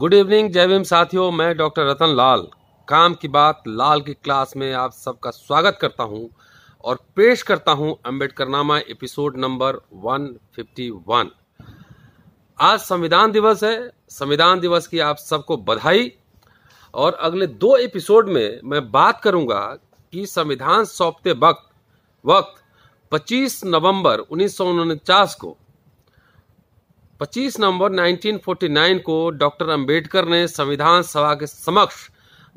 Good evening जय भीम साथियों मैं डॉक्टर रतन लाल काम की बात लाल की क्लास में आप सबका स्वागत करता हूं और पेश करता हूं अम्बेडकर नामा एपिसोड नंबर 151 आज संविधान दिवस है संविधान दिवस की आप सबको बधाई और अगले दो एपिसोड में मैं बात करूंगा कि संविधान सौंपते वक्त वक्त 25 नवंबर उन्नीस को 25 नवंबर 1949 को डॉक्टर अंबेडकर ने संविधान सभा के समक्ष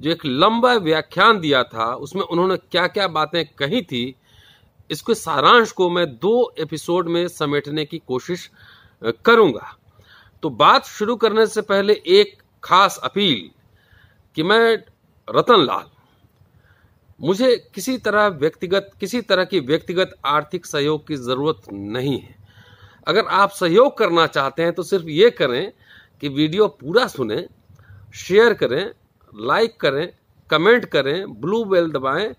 जो एक लंबा व्याख्यान दिया था उसमें उन्होंने क्या क्या बातें कही थी इसके सारांश को मैं दो एपिसोड में समेटने की कोशिश करूंगा तो बात शुरू करने से पहले एक खास अपील कि मैं रतन लाल मुझे किसी तरह व्यक्तिगत किसी तरह की व्यक्तिगत आर्थिक सहयोग की ज़रूरत नहीं है अगर आप सहयोग करना चाहते हैं तो सिर्फ ये करें कि वीडियो पूरा सुने शेयर करें लाइक करें कमेंट करें ब्लू बेल दबाएं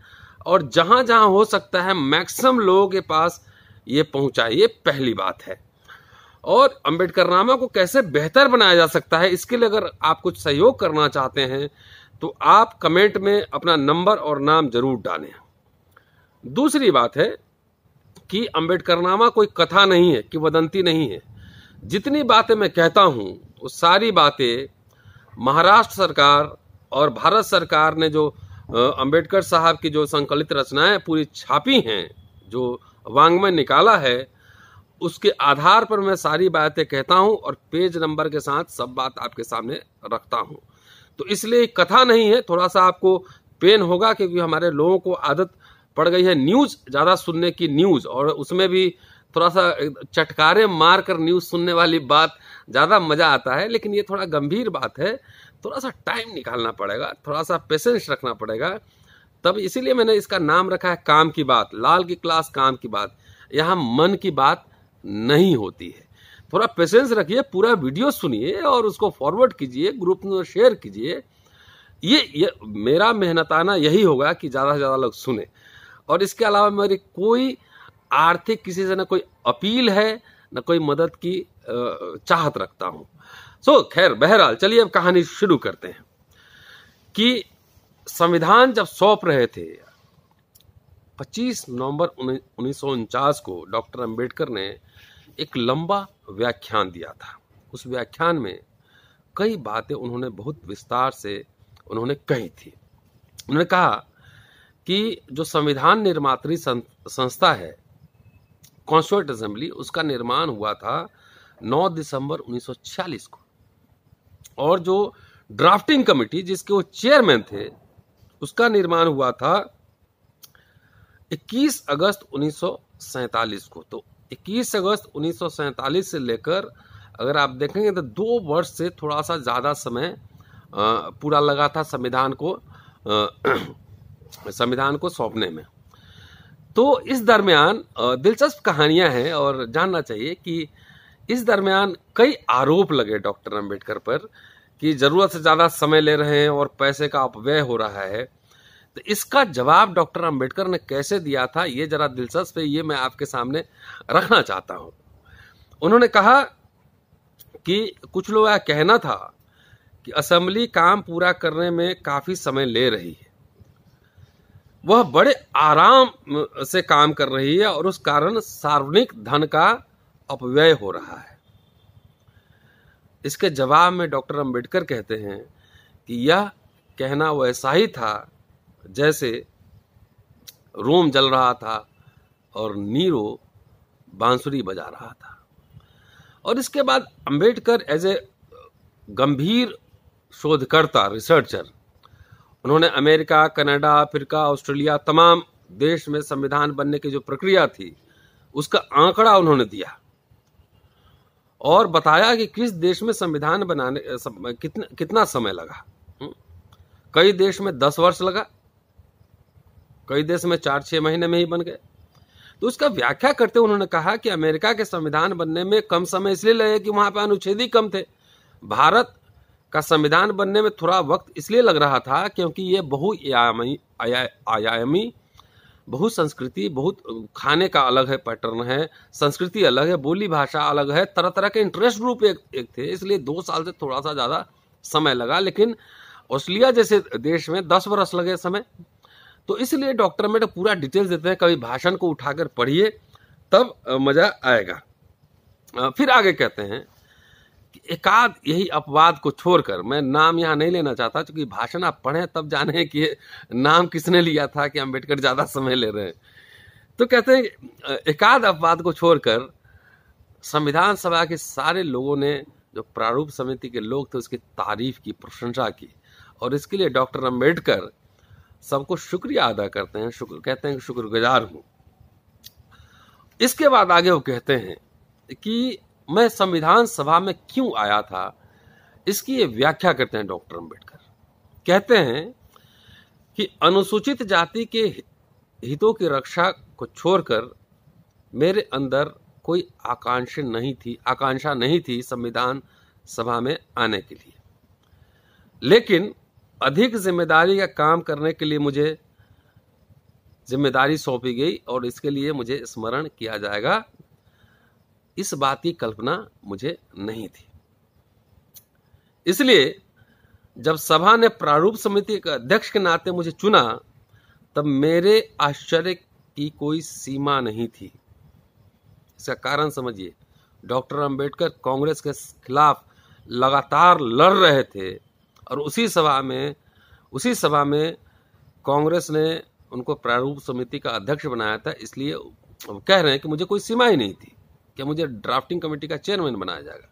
और जहां जहां हो सकता है मैक्सिमम लोगों के पास ये ये पहली बात है और अम्बेडकर नामा को कैसे बेहतर बनाया जा सकता है इसके लिए अगर आप कुछ सहयोग करना चाहते हैं तो आप कमेंट में अपना नंबर और नाम जरूर डालें दूसरी बात है कि अम्बेडकरनामा कोई कथा नहीं है कि वदंती नहीं है जितनी बातें मैं कहता हूँ वो सारी बातें महाराष्ट्र सरकार और भारत सरकार ने जो अंबेडकर साहब की जो संकलित रचनाएं पूरी छापी हैं जो वांग में निकाला है उसके आधार पर मैं सारी बातें कहता हूँ और पेज नंबर के साथ सब बात आपके सामने रखता हूँ तो इसलिए कथा नहीं है थोड़ा सा आपको पेन होगा क्योंकि हमारे लोगों को आदत पड़ गई है न्यूज ज्यादा सुनने की न्यूज और उसमें भी थोड़ा सा चटकारे मार कर न्यूज सुनने वाली बात ज्यादा मजा आता है लेकिन ये थोड़ा गंभीर बात है थोड़ा सा टाइम निकालना पड़ेगा थोड़ा सा पेशेंस रखना पड़ेगा तब इसीलिए मैंने इसका नाम रखा है काम की बात लाल की क्लास काम की बात यहाँ मन की बात नहीं होती है थोड़ा पेशेंस रखिए पूरा वीडियो सुनिए और उसको फॉरवर्ड कीजिए ग्रुप में शेयर कीजिए ये, ये मेरा मेहनताना यही होगा कि ज़्यादा से ज़्यादा लोग सुने और इसके अलावा मेरी कोई आर्थिक किसी से ना कोई अपील है ना कोई मदद की चाहत रखता हूं सो so, खैर बहरहाल चलिए अब कहानी शुरू करते हैं कि संविधान जब सौंप रहे थे 25 नवंबर उन्नीस को डॉक्टर अंबेडकर ने एक लंबा व्याख्यान दिया था उस व्याख्यान में कई बातें उन्होंने बहुत विस्तार से उन्होंने कही थी उन्होंने कहा कि जो संविधान निर्मात्री संस्था है कॉन्स्टिट्यूट असेंबली उसका निर्माण हुआ था 9 दिसंबर 1946 को और जो ड्राफ्टिंग कमेटी जिसके वो चेयरमैन थे उसका निर्माण हुआ था 21 अगस्त 1947 को तो 21 अगस्त 1947 से लेकर अगर आप देखेंगे तो दो वर्ष से थोड़ा सा ज़्यादा समय पूरा लगा था संविधान को संविधान को सौंपने में तो इस दरमियान दिलचस्प कहानियां हैं और जानना चाहिए कि इस दरमियान कई आरोप लगे डॉक्टर अंबेडकर पर कि ज़रूरत से ज़्यादा समय ले रहे हैं और पैसे का अपव्यय हो रहा है तो इसका जवाब डॉक्टर अंबेडकर ने कैसे दिया था ये ज़रा दिलचस्प है ये मैं आपके सामने रखना चाहता हूं उन्होंने कहा कि कुछ लोग कहना था कि असेंबली काम पूरा करने में काफ़ी समय ले रही है वह बड़े आराम से काम कर रही है और उस कारण सार्वजनिक धन का अपव्यय हो रहा है इसके जवाब में डॉक्टर अंबेडकर कहते हैं कि यह कहना वैसा ही था जैसे रोम जल रहा था और नीरो बांसुरी बजा रहा था और इसके बाद अंबेडकर एज ए गंभीर शोधकर्ता रिसर्चर उन्होंने अमेरिका कनाडा अफ्रीका ऑस्ट्रेलिया तमाम देश में संविधान बनने की जो प्रक्रिया थी उसका आंकड़ा उन्होंने दिया और बताया कि किस देश में संविधान बनाने कितना कितना समय लगा हम्म। कई देश में दस वर्ष लगा कई देश में चार छह महीने में ही बन गए तो उसका व्याख्या करते उन्होंने कहा कि अमेरिका के संविधान बनने में कम समय इसलिए लगे कि वहां पर अनुच्छेद ही कम थे भारत का संविधान बनने में थोड़ा वक्त इसलिए लग रहा था क्योंकि ये बहु आयामी बहु संस्कृति बहुत खाने का अलग है पैटर्न है संस्कृति अलग है बोली भाषा अलग है तरह तरह के इंटरेस्ट ग्रुप एक, एक थे इसलिए दो साल से थोड़ा सा ज़्यादा समय लगा लेकिन ऑस्ट्रेलिया जैसे देश में दस वर्ष लगे समय तो इसलिए डॉक्टर में पूरा डिटेल्स देते हैं कभी भाषण को उठाकर पढ़िए तब मज़ा आएगा फिर आगे कहते हैं एकाध यही अपवाद को छोड़कर मैं नाम यहाँ नहीं लेना चाहता क्योंकि भाषण आप पढ़े तब जाने कि नाम किसने लिया था कि अम्बेडकर ज़्यादा समय ले रहे हैं तो कहते हैं एकाद अपवाद को छोड़कर संविधान सभा के सारे लोगों ने जो प्रारूप समिति के लोग थे उसकी तारीफ की प्रशंसा की और इसके लिए डॉक्टर अम्बेडकर सबको शुक्रिया अदा करते हैं शुक्र कहते हैं कि शुक्रगुजार हूं इसके बाद आगे वो कहते हैं कि मैं संविधान सभा में क्यों आया था इसकी ये व्याख्या करते हैं डॉक्टर अंबेडकर कहते हैं कि अनुसूचित जाति के हितों की रक्षा को छोड़कर मेरे अंदर कोई आकांक्षा नहीं थी आकांक्षा नहीं थी संविधान सभा में आने के लिए लेकिन अधिक जिम्मेदारी का काम करने के लिए मुझे जिम्मेदारी सौंपी गई और इसके लिए मुझे स्मरण किया जाएगा इस बात की कल्पना मुझे नहीं थी इसलिए जब सभा ने प्रारूप समिति के अध्यक्ष के नाते मुझे चुना तब मेरे आश्चर्य की कोई सीमा नहीं थी इसका कारण समझिए डॉक्टर अंबेडकर कांग्रेस के खिलाफ लगातार लड़ रहे थे और उसी सभा में उसी सभा में कांग्रेस ने उनको प्रारूप समिति का अध्यक्ष बनाया था इसलिए कह रहे हैं कि मुझे कोई सीमा ही नहीं थी क्या मुझे ड्राफ्टिंग कमेटी का चेयरमैन बनाया जाएगा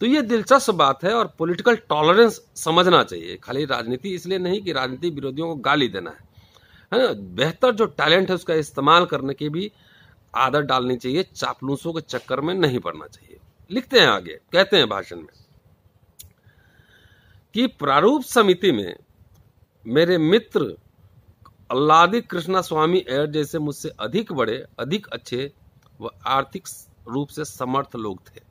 तो ये दिलचस्प बात है और पॉलिटिकल टॉलरेंस समझना चाहिए खाली राजनीति इसलिए नहीं कि राजनीति विरोधियों को गाली देना है है ना बेहतर जो टैलेंट है उसका इस्तेमाल करने की भी आदत डालनी चाहिए चापलूसों के चक्कर में नहीं पड़ना चाहिए लिखते हैं आगे कहते हैं भाषण में कि प्रारूप समिति में मेरे मित्र अल्लादी कृष्णा स्वामी एयर जैसे मुझसे अधिक बड़े अधिक अच्छे व आर्थिक रूप से समर्थ लोग थे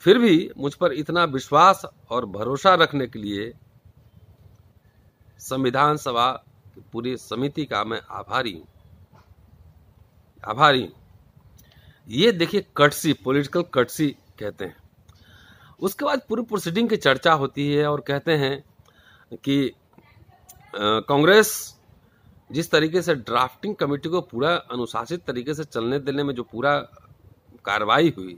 फिर भी मुझ पर इतना विश्वास और भरोसा रखने के लिए संविधान सभा की पूरी समिति का मैं आभारी हूं आभारी ये देखिए कटसी पॉलिटिकल कटसी कहते हैं उसके बाद पूरी प्रोसीडिंग की चर्चा होती है और कहते हैं कि कांग्रेस जिस तरीके से ड्राफ्टिंग कमेटी को पूरा अनुशासित तरीके से चलने देने में जो पूरा कार्रवाई हुई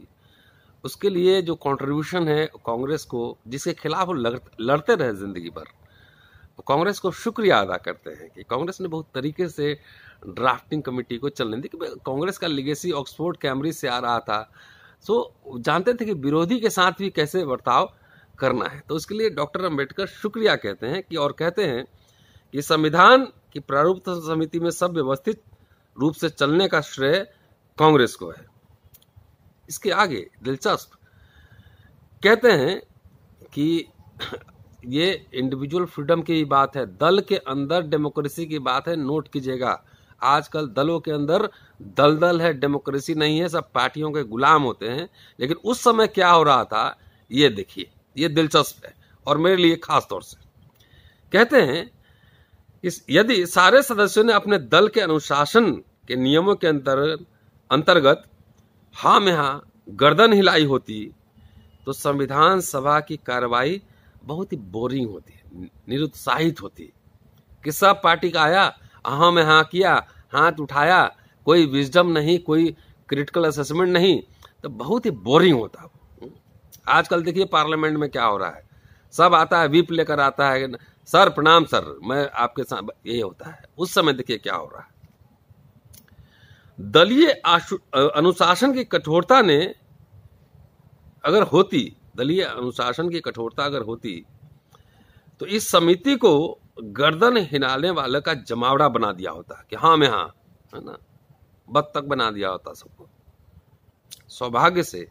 उसके लिए जो कंट्रीब्यूशन है कांग्रेस को जिसके खिलाफ वो लड़ते रहे ज़िंदगी भर कांग्रेस को शुक्रिया अदा करते हैं कि कांग्रेस ने बहुत तरीके से ड्राफ्टिंग कमेटी को चलने दी क्योंकि कांग्रेस का लिगेसी ऑक्सफोर्ड कैम्ब्रिज से आ रहा था सो जानते थे कि विरोधी के साथ भी कैसे बर्ताव करना है तो उसके लिए डॉक्टर अम्बेडकर शुक्रिया कहते हैं कि और कहते हैं कि संविधान की प्रारूप समिति में सब व्यवस्थित रूप से चलने का श्रेय कांग्रेस को है इसके आगे दिलचस्प कहते हैं कि ये इंडिविजुअल फ्रीडम की बात है दल के अंदर डेमोक्रेसी की बात है नोट कीजिएगा आजकल दलों के अंदर दल दल है डेमोक्रेसी नहीं है सब पार्टियों के गुलाम होते हैं लेकिन उस समय क्या हो रहा था ये देखिए ये दिलचस्प है और मेरे लिए खास तौर से कहते हैं इस यदि सारे सदस्यों ने अपने दल के अनुशासन के नियमों के अंतर अंतर्गत हा में हा गर्दन हिलाई होती तो संविधान सभा की कार्रवाई बहुत ही बोरिंग होती है निरुत्साहित होती कि सब पार्टी का आया हाँ में हाँ किया हाथ उठाया कोई विजडम नहीं कोई क्रिटिकल असेसमेंट नहीं तो बहुत ही बोरिंग होता आजकल देखिए पार्लियामेंट में क्या हो रहा है सब आता है वीप लेकर आता है सर प्रणाम सर मैं आपके साथ ये होता है उस समय देखिए क्या हो रहा है दलीय अनुशासन की कठोरता ने अगर होती दलीय अनुशासन की कठोरता अगर होती तो इस समिति को गर्दन हिलाने वाले का जमावड़ा बना दिया होता कि हाँ मैं हाँ है ना तक बना दिया होता सबको सौभाग्य से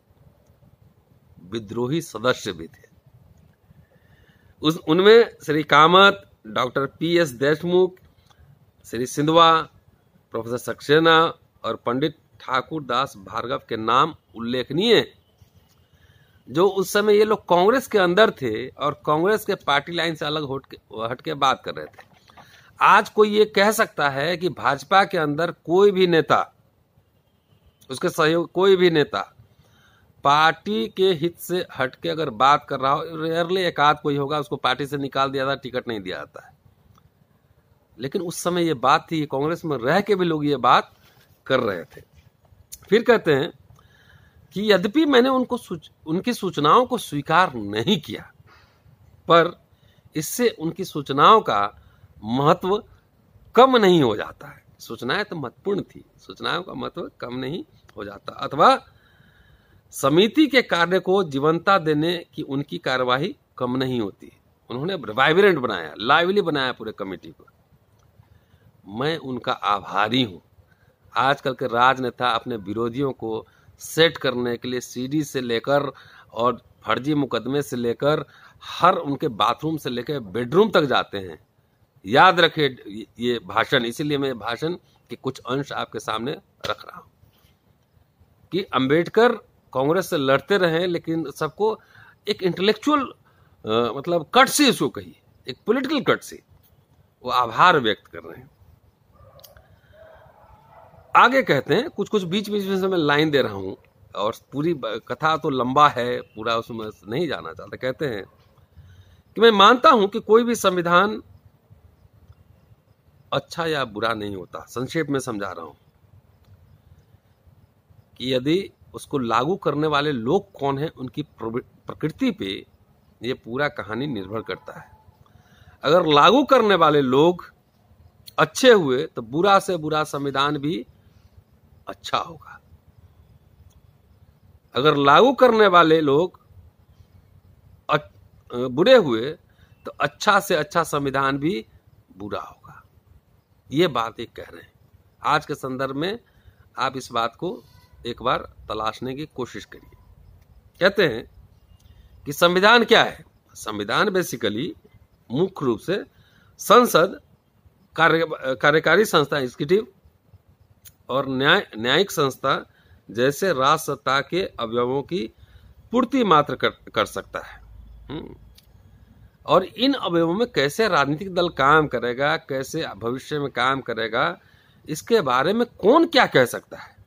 विद्रोही सदस्य भी थे उस उनमें Shri Kamat doctor P S Deshmukh Shri Sindhwa professor Saxena और पंडित ठाकुर दास भार्गव के नाम उल्लेखनीय जो उस समय ये लोग कांग्रेस के अंदर थे और कांग्रेस के पार्टी लाइन से अलग हट के हट के बात कर रहे थे आज कोई ये कह सकता है कि भाजपा के अंदर कोई भी नेता उसके सहयोग कोई भी नेता पार्टी के हित से हटके अगर बात कर रहा हो रेयरली एक आध कोई होगा उसको पार्टी से निकाल दिया जाता टिकट नहीं दिया जाता है लेकिन उस समय ये बात थी कांग्रेस में रह के भी लोग ये बात कर रहे थे फिर कहते हैं कि यद्यपि मैंने उनको सूच, उनकी सूचनाओं को स्वीकार नहीं किया पर इससे उनकी सूचनाओं का महत्व कम नहीं हो जाता है सूचनाएं तो महत्वपूर्ण थी सूचनाओं का महत्व कम नहीं हो जाता अथवा समिति के कार्य को जीवंता देने की उनकी कार्यवाही कम नहीं होती उन्होंने वाइब्रेंट बनाया लाइवली बनाया पूरे कमेटी को मैं उनका आभारी हूँ आजकल के राजनेता अपने विरोधियों को सेट करने के लिए सीडी से लेकर और फर्जी मुकदमे से लेकर हर उनके बाथरूम से लेकर बेडरूम तक जाते हैं याद रखे ये भाषण इसीलिए मैं भाषण के कुछ अंश आपके सामने रख रहा हूं कि अंबेडकर कांग्रेस से लड़ते रहे लेकिन सबको एक इंटेलेक्चुअल मतलब कट से इसको कही एक पॉलिटिकल कट से वो आभार व्यक्त कर रहे हैं आगे कहते हैं कुछ कुछ बीच बीच में से मैं लाइन दे रहा हूं और पूरी कथा तो लंबा है पूरा उसमें नहीं जाना चाहता कहते हैं कि मैं मानता हूं कि कोई भी संविधान अच्छा या बुरा नहीं होता संक्षेप में समझा रहा हूं कि यदि उसको लागू करने वाले लोग कौन हैं उनकी प्रकृति पे ये पूरा कहानी निर्भर करता है अगर लागू करने वाले लोग अच्छे हुए तो बुरा से बुरा संविधान भी अच्छा होगा अगर लागू करने वाले लोग बुरे हुए तो अच्छा से अच्छा संविधान भी बुरा होगा ये बात एक कह रहे हैं आज के संदर्भ में आप इस बात को एक बार तलाशने की कोशिश करिए कहते हैं कि संविधान क्या है संविधान बेसिकली मुख्य रूप से संसद कार्य कार्यकारी संस्था एग्जीक्यूटिव और न्याय न्यायिक संस्था जैसे राज सत्ता के अवयवों की पूर्ति मात्र कर, कर सकता है हम्म। और इन अवयवों में कैसे राजनीतिक दल काम करेगा कैसे भविष्य में काम करेगा इसके बारे में कौन क्या कह सकता है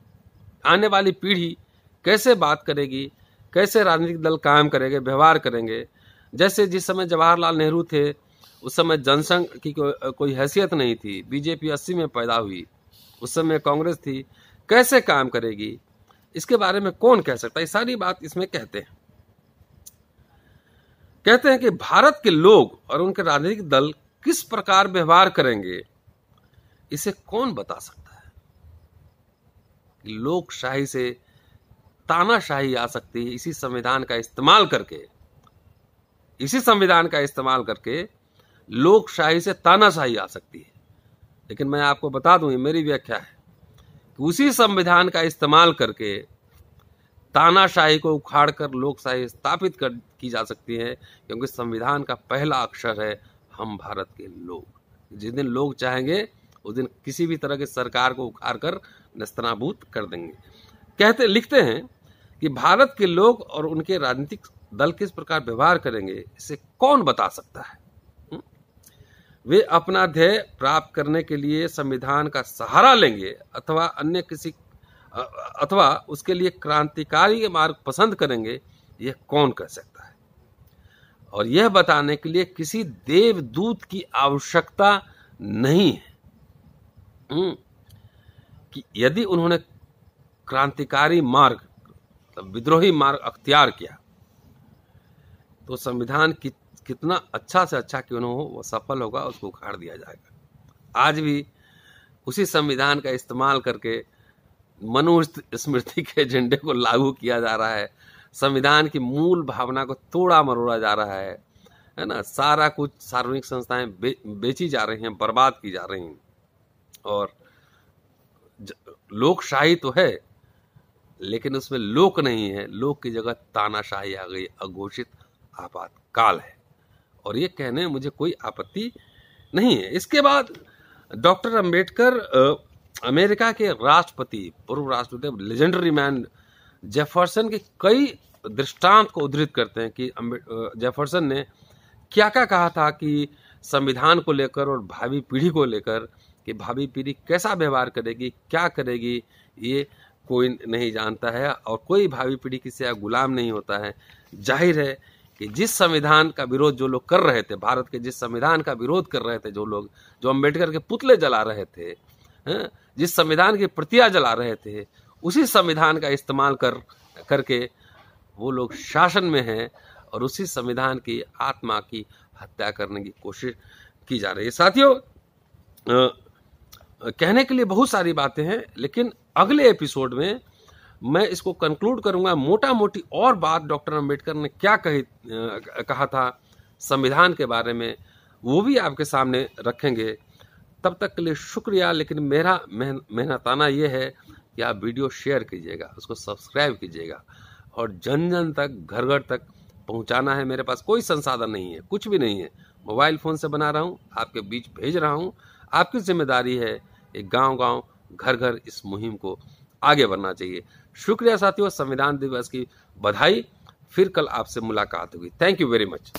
आने वाली पीढ़ी कैसे बात करेगी कैसे राजनीतिक दल कायम करेंगे व्यवहार करेंगे जैसे जिस समय जवाहरलाल नेहरू थे उस समय जनसंघ की को, कोई हैसियत नहीं थी बीजेपी अस्सी में पैदा हुई उस समय कांग्रेस थी कैसे काम करेगी इसके बारे में कौन कह सकता है सारी बात इसमें कहते हैं कहते हैं कि भारत के लोग और उनके राजनीतिक दल किस प्रकार व्यवहार करेंगे इसे कौन बता सकता लोकशाही से तानाशाही आ सकती है इसी संविधान का इस्तेमाल करके इसी संविधान का इस्तेमाल करके लोकशाही से तानाशाही आ सकती है लेकिन मैं आपको बता दूं ये मेरी व्याख्या है कि उसी संविधान का इस्तेमाल करके तानाशाही को उखाड़ कर लोकशाही स्थापित कर की जा सकती है क्योंकि संविधान का पहला अक्षर है हम भारत के लोग जिस दिन लोग चाहेंगे उस दिन किसी भी तरह की सरकार को उखाड़ कर नस्तनाबूत कर देंगे कहते लिखते हैं कि भारत के लोग और उनके राजनीतिक दल किस प्रकार व्यवहार करेंगे इसे कौन बता सकता है वे अपना ध्येय प्राप्त करने के लिए संविधान का सहारा लेंगे अथवा अन्य किसी अथवा उसके लिए क्रांतिकारी मार्ग पसंद करेंगे यह कौन कह सकता है और यह बताने के लिए किसी देवदूत की आवश्यकता नहीं है कि यदि उन्होंने क्रांतिकारी मार्ग मतलब विद्रोही मार्ग अख्तियार किया तो संविधान कि, कितना अच्छा से अच्छा क्यों ना हो वह सफल होगा उसको उखाड़ दिया जाएगा आज भी उसी संविधान का इस्तेमाल करके मनु स्मृति के एजेंडे को लागू किया जा रहा है संविधान की मूल भावना को तोड़ा मरोड़ा जा रहा है है ना सारा कुछ सार्वजनिक संस्थाएं बे, बेची जा रही हैं बर्बाद की जा रही हैं और लोकशाही तो है लेकिन उसमें लोक नहीं है लोक की जगह तानाशाही आ गई अघोषित आपातकाल है और ये कहने मुझे कोई आपत्ति नहीं है इसके बाद डॉक्टर अंबेडकर अमेरिका के राष्ट्रपति पूर्व राष्ट्रपति लेजेंडरी मैन जेफरसन के कई दृष्टांत को उद्धृत करते हैं कि जेफरसन ने क्या क्या कहा था कि संविधान को लेकर और भावी पीढ़ी को लेकर कि भावी पीढ़ी कैसा व्यवहार करेगी क्या करेगी ये कोई नहीं जानता है और कोई भावी पीढ़ी किसी का गुलाम नहीं होता है जाहिर है कि जिस संविधान का विरोध जो लोग कर रहे थे भारत के जिस संविधान का विरोध कर रहे थे जो लोग जो अम्बेडकर के पुतले जला रहे थे है? जिस संविधान की प्रतिया जला रहे थे उसी संविधान का इस्तेमाल कर करके वो लोग शासन में हैं और उसी संविधान की आत्मा की हत्या करने की कोशिश की जा रही है साथियों कहने के लिए बहुत सारी बातें हैं लेकिन अगले एपिसोड में मैं इसको कंक्लूड करूंगा मोटा मोटी और बात डॉक्टर अम्बेडकर ने क्या कही कहा था संविधान के बारे में वो भी आपके सामने रखेंगे तब तक के लिए शुक्रिया लेकिन मेरा मेहनताना ये है कि आप वीडियो शेयर कीजिएगा उसको सब्सक्राइब कीजिएगा और जन जन तक घर घर तक पहुंचाना है मेरे पास कोई संसाधन नहीं है कुछ भी नहीं है मोबाइल फ़ोन से बना रहा हूँ आपके बीच भेज रहा हूँ आपकी जिम्मेदारी है एक गांव गांव घर घर इस मुहिम को आगे बढ़ना चाहिए शुक्रिया साथियों संविधान दिवस की बधाई फिर कल आपसे मुलाकात होगी थैंक यू वेरी मच